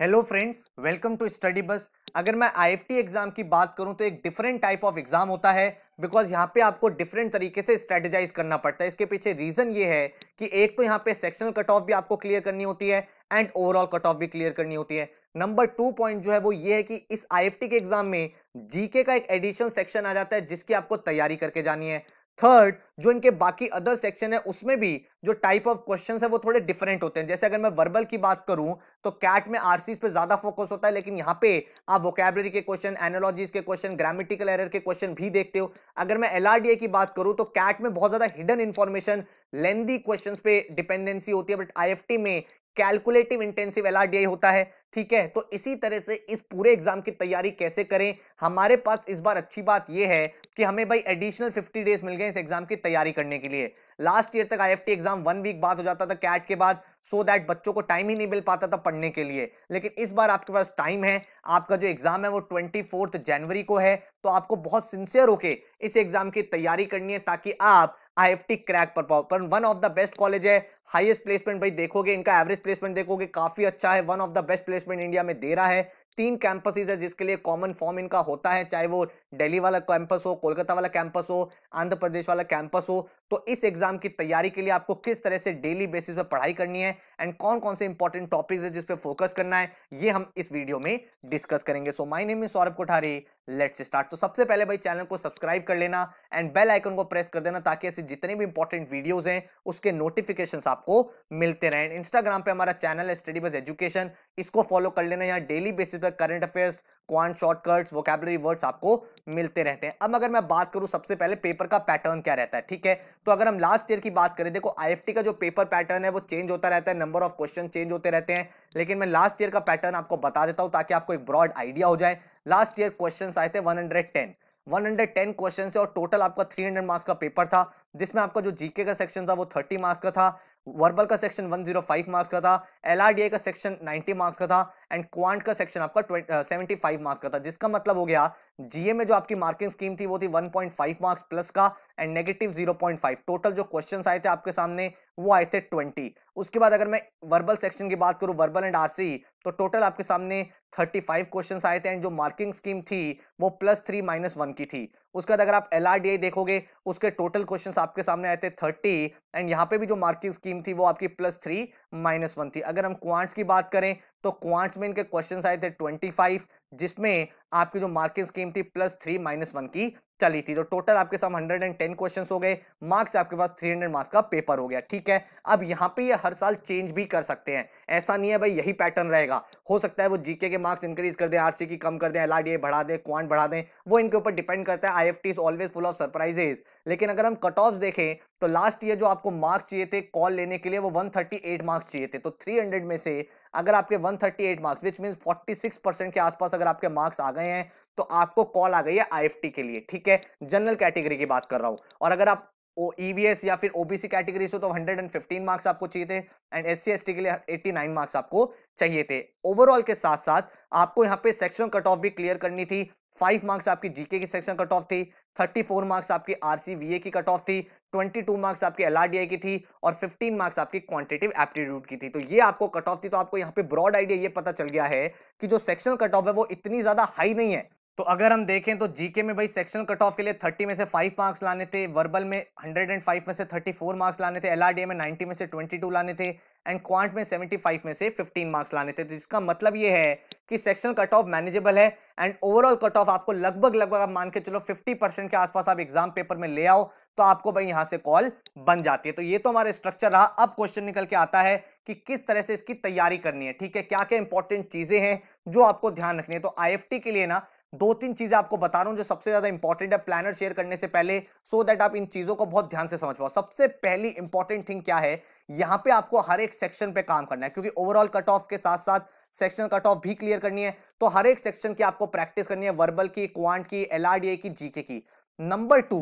hello friends welcome to study बस अगर मैं आईएफटी एग्जाम की बात करूं तो एक डिफरेंट टाइप ऑफ एग्जाम होता है बिकॉज यहाँ पे आपको डिफरेंट तरीके से स्ट्रेटेजाइज करना पड़ता है इसके पीछे रीजन ये है कि एक तो यहाँ पे सेक्शनल कट ऑफ भी आपको क्लियर करनी होती है एंड ओवरऑल कट ऑफ भी क्लियर करनी होती है नंबर टू पॉइंट जो है वो ये है कि इस आई के एग्जाम में जीके का एक एडिशनल सेक्शन आ जाता है जिसकी आपको तैयारी करके जानी है थर्ड जो इनके बाकी अदर सेक्शन है उसमें भी जो टाइप ऑफ क्वेश्चन है वो थोड़े डिफरेंट होते हैं जैसे अगर मैं वर्बल की बात करूं तो कैट में आरसीज पे ज्यादा फोकस होता है लेकिन यहाँ पे आप वोकेबलरी के क्वेश्चन एनोलॉजीज के क्वेश्चन ग्रामेटिकल एरर के क्वेश्चन भी देखते हो अगर मैं एलआरडीए की बात करूं तो कैट में बहुत ज्यादा हिडन इन्फॉर्मेशन लेंदी क्वेश्चन पे डिपेंडेंसी होती है बट आई में कैलकुलेटिव इंटेंसिव एल होता है ठीक है तो इसी तरह से इस पूरे एग्जाम की तैयारी कैसे करें हमारे पास इस बार अच्छी बात यह है कि हमें भाई एडिशनल 50 डेज मिल गए इस एग्जाम की तैयारी करने के लिए लास्ट ईयर तक आई एग्जाम वन वीक बाद हो जाता था कैट के बाद सो so दैट बच्चों को टाइम ही नहीं मिल पाता था पढ़ने के लिए लेकिन इस बार आपके पास टाइम है आपका जो एग्जाम है वो ट्वेंटी जनवरी को है तो आपको बहुत सिंसियर होके इस एग्जाम की तैयारी करनी है ताकि आप आईएफटी क्रैक पर पाओ पर one of the best college है हाईएस्ट प्लेसमेंट भाई देखोगे इनका एवरेज प्लेसमेंट देखोगे काफी अच्छा है one of the best placement India में दे रहा है तीन कैंपसेज है जिसके लिए कॉमन फॉर्म इनका होता है चाहे वो दिल्ली वाला कैंपस हो कोलकाता वाला कैंपस हो आंध्र प्रदेश वाला कैंपस हो तो इस एग्जाम की तैयारी के लिए आपको किस तरह से डेली बेसिस पर पढ़ाई करनी है एंड कौन कौन से इंपॉर्टेंट टॉपिक है जिसपे फोकस करना है ये हम इस वीडियो में डिस्कस करेंगे so my name Saurabh Kothari let's start तो सबसे पहले भाई चैनल को सब्सक्राइब कर लेना एंड बेल आइकन को प्रेस कर देना ताकि ऐसे जितने भी इंपॉर्टेंट वीडियोज हैं उसके नोटिफिकेशन आपको मिलते रहे इंस्टाग्राम पे हमारा चैनल है स्टडी बस एजुकेशन इसको फॉलो कर लेना यहाँ डेली बेसिस पर current affairs quant shortcuts vocabulary words आपको मिलते रहते हैं अब अगर मैं बात करूं सबसे पहले पेपर का पैटर्न क्या रहता है ठीक है तो अगर हम लास्ट ईयर की बात करें देखो आईएफटी का जो पेपर पैटर्न है वो चेंज होता रहता है नंबर ऑफ क्वेश्चन चेंज होते रहते हैं लेकिन मैं लास्ट ईयर का पैटर्न आपको बता देता हूँ ताकि आपको एक ब्रॉड आइडिया हो जाए लास्ट ईयर क्वेश्चन आए थे वन 110 क्वेश्चन है और टोटल आपका 300 मार्क्स का पेपर था जिसमें आपका जो जीके का सेक्शन था वो 30 मार्क्स का था वर्बल का सेक्शन 105 मार्क्स का था एलआरडीए का सेक्शन 90 मार्क्स का था एंड क्वांट का सेक्शन आपका सेवेंटी फाइव मार्क्स का था जिसका मतलब हो गया जीए में जो आपकी मार्किंग स्कीम थी वो थी one point five marks plus का and negative zero point five total जो क्वेश्चन आए थे आपके सामने वो आए थे ट्वेंटी उसके बाद अगर मैं वर्बल सेक्शन की बात करूँ वर्बल एंड आरसी तो टोटल आपके सामने थर्टी फाइव क्वेश्चन आए थे एंड जो मार्किंग स्कीम थी वो प्लस थ्री माइनस वन की थी उसके बाद अगर आप एल देखोगे उसके टोटल क्वेश्चन आपके सामने आए थे थर्टी एंड यहाँ पे भी जो मार्किंग स्कीम थी वो आपकी प्लस थ्री माइनस वन थी अगर हम क्वांट्स की बात करें तो क्वांट्स में इनके क्वेश्चन आए थे ट्वेंटी फाइव जिसमें आपकी जो मार्किंग स्कीम थी प्लस थ्री माइनस वन की चली थी तो टोटल आपके साथ 110 क्वेश्चंस हो गए मार्क्स आपके पास 300 मार्क्स का पेपर हो गया ठीक है अब यहाँ पे ये हर साल चेंज भी कर सकते हैं ऐसा नहीं है भाई यही पैटर्न रहेगा हो सकता है वो जीके के मार्क्स इंक्रीज कर दें आरसी की कम कर दें एलआरडीए बढ़ा दें क्वांट बढ़ा दें वो इनके ऊपर डिपेंड करता है I is always full of surprises लेकिन अगर हम कट ऑफ देखें तो लास्ट ईयर जो आपको मार्क्स चाहिए थे कॉल लेने के लिए वो 138 मार्क्स चाहिए थे तो 300 में से अगर आपके 138 मार्क्स विच मीन 46 परसेंट के आसपास अगर आपके मार्क्स आ गए हैं तो आपको कॉल आ गई है आईएफटी के लिए ठीक है जनरल कैटेगरी की बात कर रहा हूं और अगर आप ओ ईवीएस e या फिर ओबीसी कैटेगरी से तो 115 मार्क्स आपको चाहिए थे एंड एस सी के लिए 89 मार्क्स आपको चाहिए थे ओवरऑल के साथ साथ आपको यहाँ पे सेक्शन कट ऑफ भी क्लियर करनी थी फाइव मार्क्स आपकी जीके की सेक्शन कट ऑफ थी थर्टी फोर मार्क्स आपकी आरसीवीए की कट ऑफ थी ट्वेंटी टू मार्क्स आपकी एल की थी और फिफ्टीन मार्क्स आपकी क्वांटिटिव एप्टीट्यूड की थी तो ये आपको कट ऑफ थी तो आपको यहाँ पे ब्रॉड आइडिया ये पता चल गया है कि जो सेक्शन कट ऑफ है वो इतनी ज्यादा हाई नहीं है तो अगर हम देखें तो जीके में भाई सेक्शनल कट ऑफ के लिए 30 में से 5 मार्क्स लाने थे वर्बल में 105 में से 34 मार्क्स लाने थे एलआरडीए में 90 में से 22 लाने थे एंड क्वांट में 75 में से 15 मार्क्स लाने थे तो इसका मतलब ये है कि सेक्शनल कट ऑफ मैनेजेबल है एंड ओवरऑल कट ऑफ आपको लगभग लगभग आप मान के चलो फिफ्टी परसेंट के आसपास आप एग्जाम पेपर में ले आओ तो आपको भाई यहाँ से कॉल बन जाती है तो ये तो हमारा स्ट्रक्चर रहा अब क्वेश्चन निकल के आता है कि किस तरह से इसकी तैयारी करनी है ठीक है क्या क्या इंपॉर्टेंट चीजें हैं जो आपको ध्यान रखनी है तो आई के लिए ना दो तीन चीजें आपको बता रहा हूं जो सबसे ज्यादा इंपॉर्टेंट है प्लानर शेयर करने से पहले सो so दैट आप इन चीजों को बहुत ध्यान से समझ पाओ सबसे पहली इंपॉर्टेंट थिंग क्या है यहां पे आपको हर एक सेक्शन पे काम करना है क्योंकि ओवरऑल कट ऑफ के साथ साथ सेक्शन कट ऑफ भी क्लियर करनी है तो हर एक सेक्शन की आपको प्रैक्टिस करनी है वर्बल की क्वांट की एलआरडीए की जीके की नंबर टू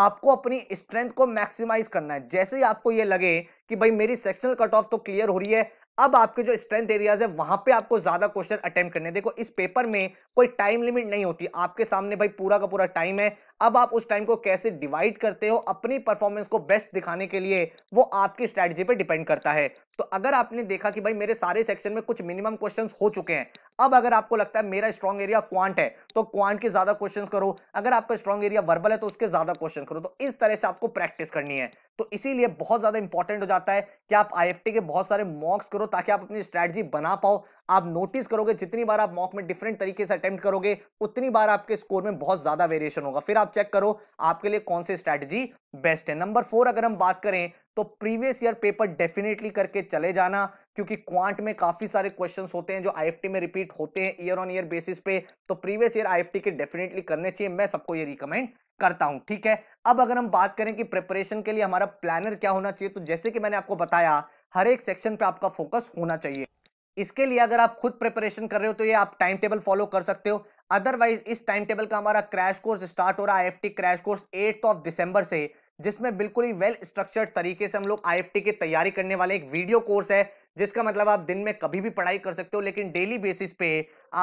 आपको अपनी स्ट्रेंथ को मैक्सिमाइज करना है जैसे ही आपको यह लगे कि भाई मेरी सेक्शनल कट ऑफ तो क्लियर हो रही है अब आपके जो स्ट्रेंथ एरियाज है वहां पे आपको ज्यादा क्वेश्चन अटेम्प्ट करने देखो इस पेपर में कोई टाइम लिमिट नहीं होती आपके सामने भाई पूरा का पूरा टाइम है अब आप उस टाइम को कैसे डिवाइड करते हो अपनी परफॉर्मेंस को बेस्ट दिखाने के लिए वो आपकी स्ट्रेटजी पे डिपेंड करता है तो अगर आपने देखा कि भाई मेरे सारे सेक्शन में कुछ मिनिमम क्वेश्चन हो चुके हैं अब अगर आपको लगता है मेरा स्ट्रॉन्ग एरिया क्वांट है तो क्वांट के ज्यादा क्वेश्चन करो अगर आपका स्ट्रॉन्ग एरिया वर्बल है तो उसके ज्यादा क्वेश्चन करो तो इस तरह से आपको प्रैक्टिस करनी है तो इसीलिए बहुत ज्यादा इंपॉर्टेंट हो जाता है कि आप आई के बहुत सारे मॉक्स करो ताकि आप अपनी स्ट्रैटेजी बना पाओ आप नोटिस करोगे जितनी बार आप मॉक में डिफरेंट तरीके से अटेम्प्ट करोगे उतनी बार आपके स्कोर में बहुत ज्यादा वेरिएशन होगा फिर आप चेक करो आपके लिए कौन सी स्ट्रैटेजी बेस्ट है नंबर फोर अगर हम बात करें तो प्रीवियस ईयर पेपर डेफिनेटली करके चले जाना क्योंकि क्वांट में काफी सारे क्वेश्चंस होते हैं जो आईएफटी में रिपीट होते हैं ईयर ऑन ईयर बेसिस पे तो प्रीवियस ईयर आईएफटी के डेफिनेटली करने चाहिए मैं सबको ये रिकमेंड करता हूं ठीक है अब अगर हम बात करें कि प्रिपरेशन के लिए हमारा प्लानर क्या होना चाहिए तो जैसे कि मैंने आपको बताया हर एक सेक्शन पे आपका फोकस होना चाहिए इसके लिए अगर आप खुद प्रिपरेशन कर रहे हो तो ये आप टाइम टेबल फॉलो कर सकते हो अदरवाइज इस टाइम टेबल का हमारा क्रैश कोर्स स्टार्ट हो रहा है I crash course eighth of December से जिसमें बिल्कुल ही वेल स्ट्रक्चर्ड तरीके से हम लोग आई की तैयारी करने वाले एक वीडियो कोर्स है जिसका मतलब आप दिन में कभी भी पढ़ाई कर सकते हो लेकिन डेली बेसिस पे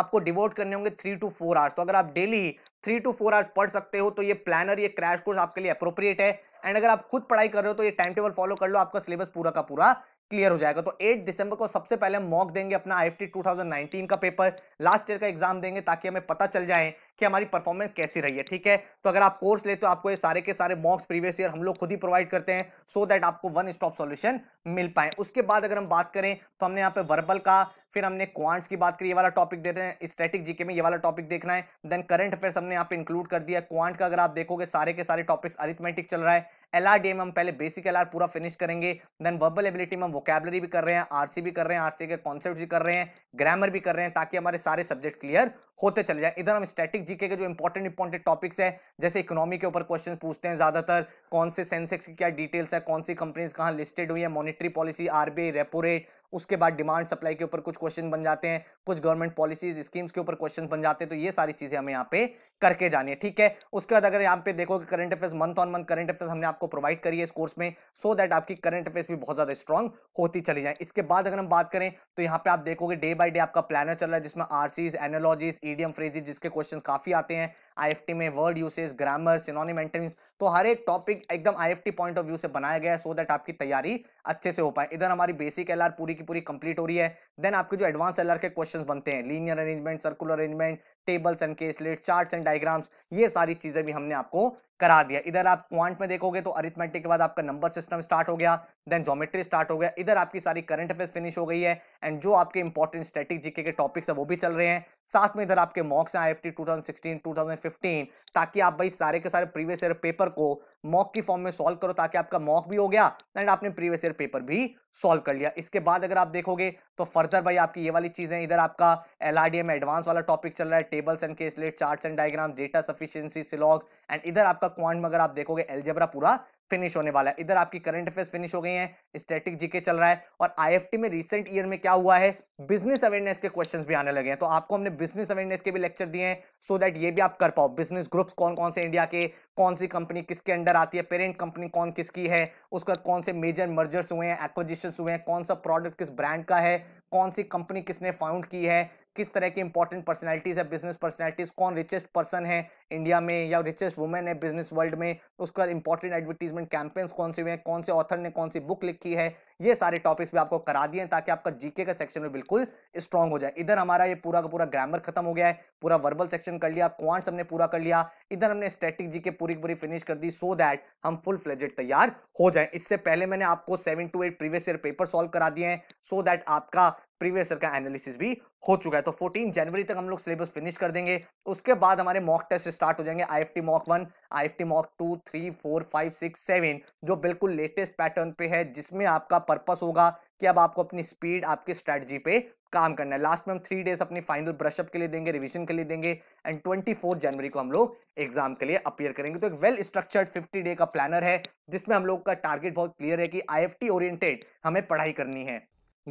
आपको डिवोट करने होंगे थ्री टू फोर आवर्स तो अगर आप daily three to four hours पढ़ सकते हो तो ये प्लानर ये क्रैश कोर्स आपके लिए अप्रोप्रिएट है एंड अगर आप खुद पढ़ाई कर रहे हो तो ये टाइम टेबल फॉलो कर लो आपका सिलेबस पूरा का पूरा क्लियर हो जाएगा तो 8 दिसंबर को सबसे पहले हम मॉक देंगे अपना आई एफ का पेपर लास्ट ईयर का एग्जाम देंगे ताकि हमें पता चल जाए कि हमारी परफॉर्मेंस कैसी रही है ठीक है तो अगर आप कोर्स ले तो आपको ये सारे के सारे मॉक्स प्रीवियस ईयर हम लोग खुद ही प्रोवाइड करते हैं सो so दैट आपको वन स्टॉप सॉल्यूशन मिल पाए उसके बाद अगर हम बात करें तो हमने यहाँ पे वर्बल का फिर हमने क्वांट्स की बात करी ये वाला टॉपिक देते हैं स्टैटिक जीके में ये वाला टॉपिक देखना है देन करंट अफेयर्स हमने यहाँ पे इंक्लूड कर दिया क्वांट का अगर आप देखोगे सारे के सारे टॉपिक्स अरिथमेटिक चल रहा है एल आर डी एम हम पहले बेसिक एल आर पूरा फिनिश करेंगे देन वर्बल एबिलिटी में हम वोकेबलरी भी कर रहे हैं आरसी भी कर रहे हैं आरसी के कॉन्सेप्ट भी कर रहे हैं ग्रामर भी कर रहे हैं ताकि हमारे सारे सब्जेक्ट क्लियर होते चले जाए इधर हम स्टैटिक जीके के जो इंपॉर्टेंट इंपॉर्टेंट टॉपिक्स है जैसे इकोनॉमी के ऊपर क्वेश्चन पूछते हैं ज्यादातर कौन से सेंसेक्स की क्या डिटेल्स है कौन सी कंपनीज कहाँ लिस्टेड हुई है monetary policy RBI repo rate उसके बाद डिमांड सप्लाई के ऊपर कुछ क्वेश्चन बन जाते हैं कुछ गवर्नमेंट पॉलिसीज स्कीम्स के ऊपर क्वेश्चन बन जाते हैं तो ये सारी चीजें हमें यहाँ पे करके जानी है ठीक है उसके बाद अगर यहाँ पे देखो कि current affairs month on month current affairs हमने आपको प्रोवाइड करी है इस कोर्स में सो so दैट आपकी करंट अफेयर्स भी बहुत ज्यादा स्ट्रॉन्ग होती चली जाए इसके बाद अगर हम बात करें तो यहाँ पे आप देखोगे डे बाई डे आपका प्लानर चल रहा है जिसमें आरसीज एनोलॉजीज ईडीएम फ्रेजेज जिसके क्वेश्चन काफी आते हैं आईएफटी में word usage grammar synonym antonym तो हर एक टॉपिक एकदम आईएफटी पॉइंट ऑफ व्यू से बनाया गया है सो दैट आपकी तैयारी अच्छे से हो पाए इधर हमारी बेसिक एलआर पूरी की पूरी कंप्लीट हो रही है देन आपके जो एडवांस एलआर के क्वेश्चंस बनते हैं linear arrangement circular arrangement tables and caselet charts and diagrams ये सारी चीजें भी हमने आपको करा दिया इधर आप क्वांट में देखोगे तो अरिथमेटिक के बाद आपका नंबर सिस्टम स्टार्ट हो गया देन ज्योमेट्री स्टार्ट हो गया इधर आपकी सारी करंट अफेयर्स फिनिश हो गई है एंड जो आपके इंपॉर्टेंट स्टैटिक जीके के टॉपिक्स है वो भी चल रहे हैं साथ में इधर आपके मॉक्स हैं I F T two sixteen to ताकि आप भाई सारे के सारे प्रीवियस ईयर पेपर पेपर को मॉक की फॉर्म में सॉल्व करो ताकि आपका मॉक भी हो गया एंड आपने प्रीवियस ईयर पेपर भी सॉल्व कर लिया इसके बाद अगर आप देखोगे तो फर्दर भाई आपकी ये वाली चीजें इधर आपका एल में एडवांस वाला टॉपिक चल रहा है tables and caselet chart and diagram data sufficiency syllogism and इधर आपका क्वांट में अगर आप देखोगे एल्जेब्रा पूरा फिनिश होने वाला है इधर आपकी करंट अफेयर्स फिनिश हो गई हैं स्टैटिक जीके चल रहा है और आईएफटी में रिसेंट ईयर में क्या हुआ है बिजनेस अवेयरनेस के क्वेश्चंस भी आने लगे हैं तो आपको हमने बिजनेस अवेयरनेस के भी लेक्चर दिए हैं सो दैट ये भी आप कर पाओ बिजनेस ग्रुप्स कौन कौन से इंडिया के कौन सी कंपनी किसके अंडर आती है पेरेंट कंपनी कौन किसकी है उसके बाद कौन से मेजर मर्जर्स हुए हैं एक्विजिशन हुए हैं कौन सा प्रोडक्ट किस ब्रांड का है कौन सी कंपनी किसने फाउंड की है किस तरह की इंपॉर्टेंट पर्सनैलिटीज है बिजनेस पर्सनैलिटीज कौन रिचेस्ट पर्सन है इंडिया में या रिचेस्ट वुमेन है बिजनेस वर्ल्ड में उसके बाद इंपॉर्टेंट एडवर्टीजमेंट कैंपेन्स कौन से हुए हैं कौन से ऑथर ने कौन सी बुक लिखी है ये सारे टॉपिक्स भी आपको करा दिए हैं ताकि आपका जीके का सेक्शन में बिल्कुल स्ट्रॉन्ग हो जाए इधर हमारा ये पूरा का पूरा ग्रामर खत्म हो गया है पूरा वर्बल सेक्शन कर लिया क्वांट्स हमने पूरा कर लिया इधर हमने स्टैटिक जीके पूरी पूरी पूरी फिनिश कर दी सो दैट हम फुल फ्लेजेड तैयार हो जाए इससे पहले मैंने आपको seven to eight previous year paper solve करा दिए हैं सो दैट आपका प्रीवियस ईयर का एनालिसिस भी हो चुका है तो 14 जनवरी तक हम लोग सिलेबस फिनिश कर देंगे उसके बाद हमारे मॉक टेस्ट स्टार्ट हो जाएंगे I F T mock one I F T mock two three four five six seven जो बिल्कुल लेटेस्ट पैटर्न पे है जिसमें आपका पर्पस होगा कि अब आपको अपनी स्पीड आपकी स्ट्रेटजी पे काम करना है लास्ट में हम थ्री डेज अपनी फाइनल ब्रशअप के लिए देंगे रिविजन के लिए देंगे एंड ट्वेंटी जनवरी को हम लोग एग्जाम के लिए अपियर करेंगे तो एक वेल स्ट्रक्चर्ड फिफ्टी डे का प्लानर है जिसमें हम लोग का टारगेट बहुत क्लियर है कि आई ओरिएंटेड हमें पढ़ाई करनी है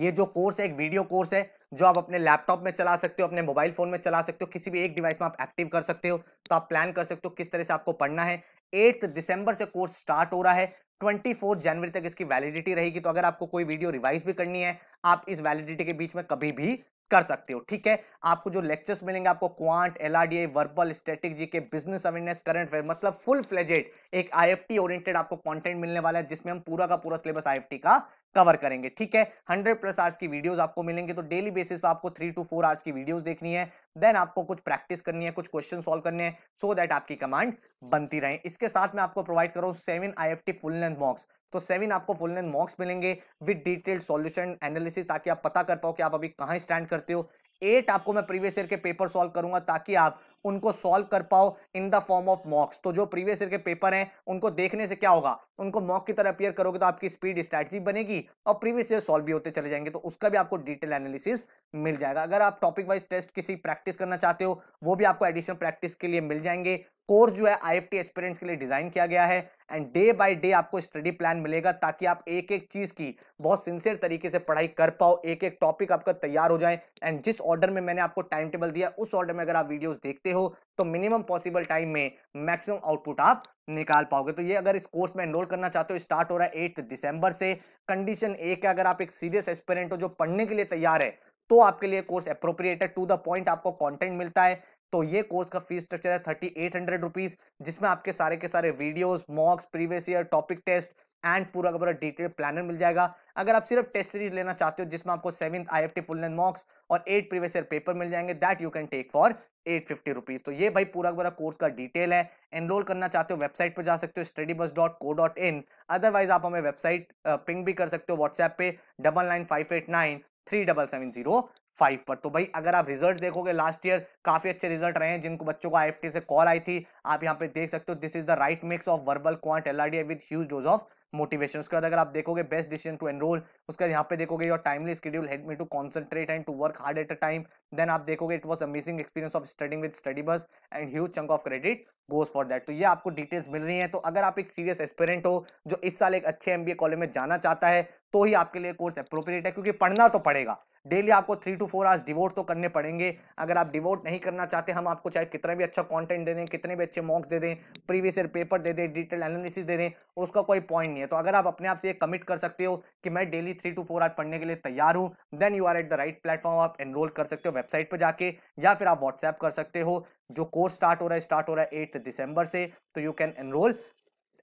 ये जो कोर्स है एक वीडियो कोर्स है जो आप अपने लैपटॉप में चला सकते हो अपने मोबाइल फोन में चला सकते हो किसी भी एक डिवाइस में आप एक्टिव कर सकते हो तो आप प्लान कर सकते हो किस तरह से आपको पढ़ना है एट्थ दिसंबर से कोर्स स्टार्ट हो रहा है 24 जनवरी तक इसकी वैलिडिटी रहेगी तो अगर आपको कोई वीडियो रिवाइज भी करनी है आप इस वैलिडिटी के बीच में कभी भी कर सकते हो ठीक है आपको जो लेक्चर्स मिलेंगे आपको quant L verbal static G K business awareness current affair मतलब फुल फ्लेजेड एक आई ओरिएंटेड आपको कंटेंट मिलने वाला है जिसमें हम पूरा का पूरा सिलेबस आई का कवर करेंगे ठीक है हंड्रेड प्लस आवर्स की वीडियोस आपको मिलेंगे तो डेली बेसिस पर आपको थ्री टू फोर आवर्स की वीडियोस देखनी है देन आपको कुछ प्रैक्टिस करनी है कुछ क्वेश्चन सॉल्व करने हैं सो दैट आपकी कमांड बनती रहे इसके साथ मैं आपको प्रोवाइड करूँ seven I full length mocks तो सेवन आपको फुल लेंथ मॉक्स मिलेंगे विद डिटेल्ड सोल्यूशन एनालिसिस ताकि आप पता कर पाओ कि आप अभी कहाँ स्टैंड करते हो एट आपको मैं प्रीवियस ईयर के पेपर सॉल्व करूंगा ताकि आप उनको सॉल्व कर पाओ in the form of mocks तो जो प्रीवियस ईयर के पेपर हैं उनको देखने से क्या होगा उनको मॉक की तरह अपियर करोगे तो आपकी स्पीड स्ट्रैटेजी बनेगी और प्रीवियस ईयर सॉल्व भी होते चले जाएंगे तो उसका भी आपको डिटेल एनालिसिस मिल जाएगा अगर आप टॉपिक वाइज टेस्ट किसी प्रैक्टिस करना चाहते हो वो भी आपको एडिशनल प्रैक्टिस के लिए मिल जाएंगे कोर्स जो है आई एफ के लिए डिजाइन किया गया है एंड डे बाय डे आपको स्टडी प्लान मिलेगा ताकि आप एक एक चीज की बहुत सिंसियर तरीके से पढ़ाई कर पाओ एक एक टॉपिक आपका तैयार हो जाए एंड जिस ऑर्डर में मैंने आपको टाइम टेबल दिया उस ऑर्डर में अगर आप वीडियोस देखते हो हो तो मिनिमम पॉसिबल टाइम में मैक्सिमम आउटपुट आप निकाल पाओगे तो ये अगर इस कोर्स में एनरोल करना चाहते हो स्टार्ट हो रहा है एट दिसंबर से कंडीशन एक है अगर आप एक सीरियस एक्सपेरेंट हो जो पढ़ने के लिए तैयार है तो आपके लिए कोर्स अप्रोप्रिएट है टू द पॉइंट आपको कॉन्टेंट मिलता है तो ये कोर्स का फीस स्ट्रक्चर है थर्टी एट हंड्रेड रुपीज जिसमें आपके सारे के सारे videos mocks previous year topic test and पूरा का पूरा डिटेल प्लानर मिल जाएगा अगर आप सिर्फ टेस्ट सीरीज लेना चाहते हो जिसमें आपको seven I F T full mocks और एट प्रीवियस ईयर पेपर मिल जाएंगे that you can take for eight fifty rupees तो ये भाई पूरा पूरा कोर्स का डिटेल है एनरोल करना चाहते हो वेबसाइट पर जा सकते हो स्टडी बस dot co dot in otherwise आप हमें वेबसाइट पिंग भी कर सकते हो व्हाट्सएप पे double nine five eight nine three double seven zero five पर तो भाई अगर आप रिजल्ट देखोगे लास्ट ईयर काफी अच्छे रिजल्ट रहे हैं जिनको बच्चों को आई से कॉल आई थी आप यहाँ पे देख सकते हो this is the right mix of verbal quant L R D with huge dose of motivation उसके बाद अगर आप देखोगे बेस्ट डिसीजन टू एनरोल उसके बाद यहाँ पे देखोगे your timely schedule help me to concentrate and to work hard at a time then आप देखोगे it was amazing experience of studying with study bus and huge chunk of credit goes for that तो ये आपको details मिल रही है तो अगर आप एक सीरियस एस्पेरेंट हो जो इस साल एक अच्छे एम कॉलेज में जाना चाहता है तो ही आपके लिए कोर्स अप्रोप्रिएट है क्योंकि पढ़ना तो पड़ेगा डेली आपको three to four hours devote तो करने पड़ेंगे अगर आप डिवोट नहीं करना चाहते हम आपको चाहे कितना भी अच्छा कंटेंट दे दें कितने भी अच्छे मॉक्स दे दें प्रीवियस ईयर पेपर दे दें डिटेल एनालिसिस दे दें उसका कोई पॉइंट नहीं है तो अगर आप अपने आप से कमिट कर सकते हो कि मैं daily three to four hours पढ़ने के लिए तैयार हूँ then you are at the right platform आप एनरोल कर सकते हो वेबसाइट पर जाके या फिर आप व्हाट्सएप कर सकते हो जो कोर्स स्टार्ट हो रहा है स्टार्ट हो रहा है एट्थ दिसंबर से तो you can enrol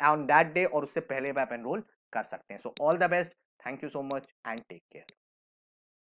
on that day और उससे पहले भी आप एनरोल कर सकते हैं so all the best thank you so much and take care